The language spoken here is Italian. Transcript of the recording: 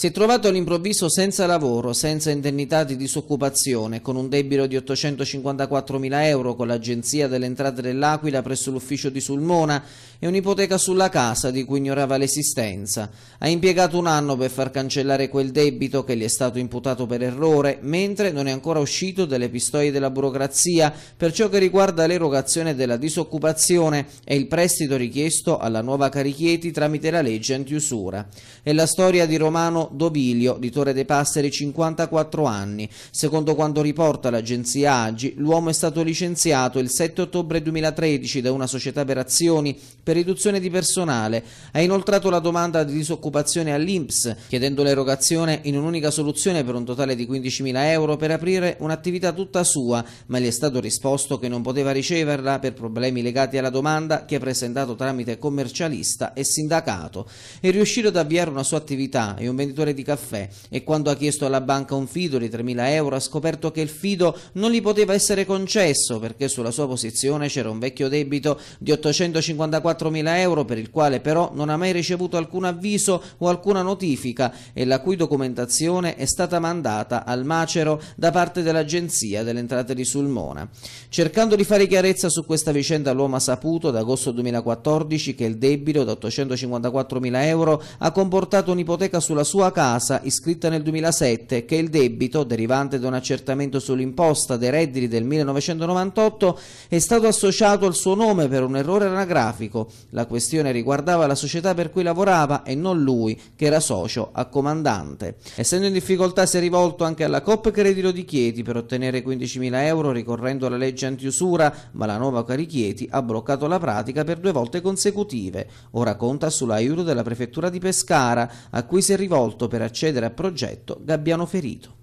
Si è trovato all'improvviso senza lavoro, senza indennità di disoccupazione, con un debito di 854.000 euro con l'Agenzia delle Entrate dell'Aquila presso l'ufficio di Sulmona e un'ipoteca sulla casa di cui ignorava l'esistenza. Ha impiegato un anno per far cancellare quel debito che gli è stato imputato per errore, mentre non è ancora uscito dalle pistoie della burocrazia per ciò che riguarda l'erogazione della disoccupazione e il prestito richiesto alla nuova Carichieti tramite la legge antiusura. È la storia di Romano Dovilio di Torre dei Passeri, 54 anni. Secondo quanto riporta l'agenzia Agi, l'uomo è stato licenziato il 7 ottobre 2013 da una società per azioni per riduzione di personale. Ha inoltrato la domanda di disoccupazione all'INPS, chiedendo l'erogazione in un'unica soluzione per un totale di 15.000 euro per aprire un'attività tutta sua, ma gli è stato risposto che non poteva riceverla per problemi legati alla domanda che ha presentato tramite commercialista e sindacato. È riuscito ad avviare una sua attività e un venditore venditore di caffè e quando ha chiesto alla banca un fido di 3.000 euro ha scoperto che il fido non gli poteva essere concesso perché sulla sua posizione c'era un vecchio debito di 854.000 euro per il quale però non ha mai ricevuto alcun avviso o alcuna notifica e la cui documentazione è stata mandata al macero da parte dell'Agenzia delle Entrate di Sulmona. Cercando di fare chiarezza su questa vicenda l'uomo ha saputo ad agosto 2014 che il debito da 854.000 euro ha comportato un'ipoteca sulla sua sua casa iscritta nel 2007 che il debito, derivante da un accertamento sull'imposta dei redditi del 1998, è stato associato al suo nome per un errore anagrafico. La questione riguardava la società per cui lavorava e non lui, che era socio a comandante. Essendo in difficoltà si è rivolto anche alla Coop Credito di Chieti per ottenere 15.000 euro ricorrendo alla legge antiusura, ma la nuova Cari Chieti ha bloccato la pratica per due volte consecutive. Ora conta sull'aiuto della prefettura di Pescara, a cui si è rivolto rapporto per accedere al progetto Gabbiano Ferito.